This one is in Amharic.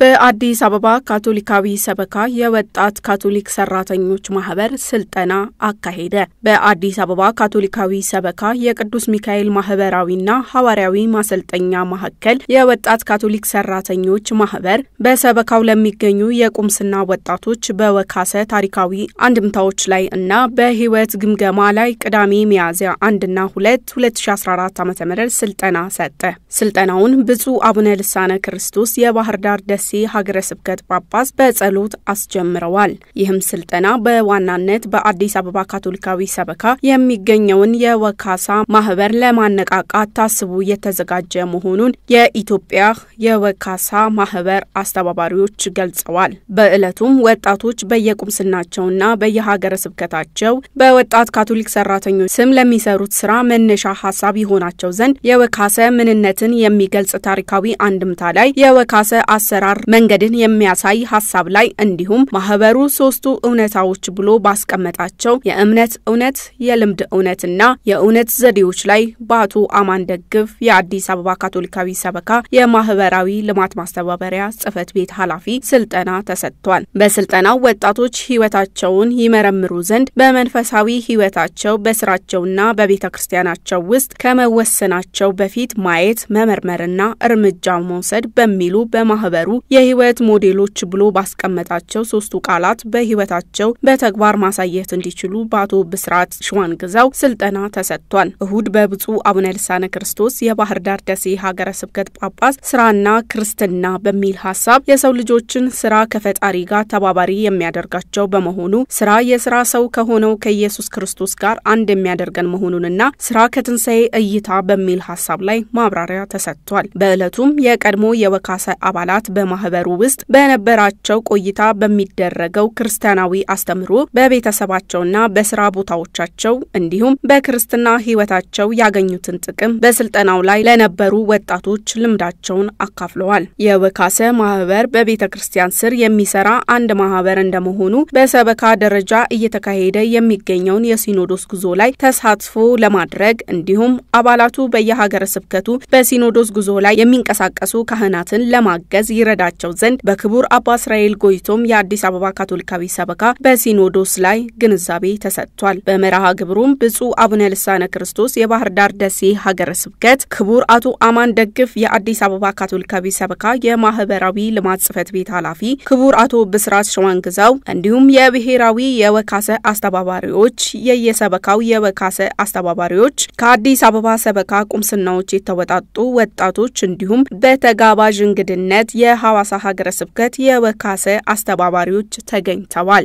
በአዲስ አበባ ካቶሊካዊ ሰበካ የወጣት ካቶሊክ ሰራተኞች ማህበር ስልጠና አካሄደ። በአዲስ አበባ ካቶሊካዊ ሰበካ የቅዱስ ሚካኤል ማህበራዊና ሐዋርያዊ ማሰልጠኛ ማዕከል የወጣት ካቶሊክ ሰራተኞች ማህበር በሰበካው ለሚገኙ የቁምስና ወጣቶች በወካሰ ታሪካዊ አንድምታዎች ላይ እና በህይወት ግምገማ ላይ ቅዳሜ ሚያዝያ አንድና ሁለት 2014 ዓ ም ስልጠና ሰጠ። ስልጠናውን ብፁዕ አቡነ ልሳነ ክርስቶስ የባህር ዳር ደስ የደራሲ ሀገረ ስብከት ጳጳስ በጸሎት አስጀምረዋል። ይህም ስልጠና በዋናነት በአዲስ አበባ ካቶሊካዊ ሰበካ የሚገኘውን የወካሳ ማህበር ለማነቃቃት ታስቡ የተዘጋጀ መሆኑን የኢትዮጵያ የወካሳ ማህበር አስተባባሪዎች ገልጸዋል። በዕለቱም ወጣቶች በየቁምስናቸውና በየሀገረ ስብከታቸው በወጣት ካቶሊክ ሰራተኞች ስም ለሚሰሩት ስራ መነሻ ሀሳብ ይሆናቸው ዘንድ የወካሰ ምንነትን የሚገልጽ ታሪካዊ አንድምታ ላይ የወካሰ አሰራር አሰራር መንገድን የሚያሳይ ሀሳብ ላይ እንዲሁም ማህበሩ ሶስቱ እውነታዎች ብሎ ባስቀመጣቸው የእምነት እውነት፣ የልምድ እውነትና የእውነት ዘዴዎች ላይ በአቶ አማን ደግፍ የአዲስ አበባ ካቶሊካዊ ሰበካ የማህበራዊ ልማት ማስተባበሪያ ጽህፈት ቤት ኃላፊ ስልጠና ተሰጥቷል። በስልጠናው ወጣቶች ህይወታቸውን ይመረምሩ ዘንድ በመንፈሳዊ ህይወታቸው በስራቸውና በቤተ ክርስቲያናቸው ውስጥ ከመወሰናቸው በፊት ማየት መመርመርና እርምጃ መውሰድ በሚሉ በማህበሩ የህይወት ሞዴሎች ብሎ ባስቀመጣቸው ሶስቱ ቃላት በህይወታቸው በተግባር ማሳየት እንዲችሉ በአቶ ብስራት ሸዋን ግዛው ስልጠና ተሰጥቷል። እሁድ በብፁዕ አቡነ ልሳነ ክርስቶስ የባህር ዳር ደሴ ሀገረ ስብከት ጳጳስ ስራና ክርስትና በሚል ሀሳብ የሰው ልጆችን ስራ ከፈጣሪ ጋር ተባባሪ የሚያደርጋቸው በመሆኑ ስራ የስራ ሰው ከሆነው ከኢየሱስ ክርስቶስ ጋር አንድ የሚያደርገን መሆኑንና ስራ ከትንሣኤ እይታ በሚል ሀሳብ ላይ ማብራሪያ ተሰጥቷል። በዕለቱም የቀድሞ የወካሰ አባላት በማ ማህበሩ ውስጥ በነበራቸው ቆይታ በሚደረገው ክርስቲያናዊ አስተምሮ በቤተሰባቸውና በስራ ቦታዎቻቸው እንዲሁም በክርስትና ህይወታቸው ያገኙትን ጥቅም በስልጠናው ላይ ለነበሩ ወጣቶች ልምዳቸውን አካፍለዋል። የወካሰ ማህበር በቤተ ክርስቲያን ስር የሚሰራ አንድ ማህበር እንደመሆኑ በሰበካ ደረጃ እየተካሄደ የሚገኘውን የሲኖዶስ ጉዞ ላይ ተሳትፎ ለማድረግ እንዲሁም አባላቱ በየሀገረ ስብከቱ በሲኖዶስ ጉዞ ላይ የሚንቀሳቀሱ ካህናትን ለማገዝ ይረዳ ይረዳቸው ዘንድ በክቡር አባ እስራኤል ጎይቶም የአዲስ አበባ ካቶሊካዊ ሰበካ በሲኖዶስ ላይ ግንዛቤ ተሰጥቷል። በመርሃ ግብሩም ብፁዕ አቡነ ልሳነ ክርስቶስ የባህር ዳር ደሴ ሀገረ ስብከት፣ ክቡር አቶ አማን ደግፍ የአዲስ አበባ ካቶሊካዊ ሰበካ የማህበራዊ ልማት ጽፈት ቤት ኃላፊ፣ ክቡር አቶ ብስራት ሸዋንግዛው እንዲሁም የብሔራዊ የወካሰ አስተባባሪዎች የየሰበካው የወካሰ አስተባባሪዎች ከአዲስ አበባ ሰበካ ቁምስናዎች የተወጣጡ ወጣቶች እንዲሁም በተጋባዥ እንግድነት የሐዋ የሐዋሳ ሀገረ ስብከት የወካሰ አስተባባሪዎች ተገኝተዋል።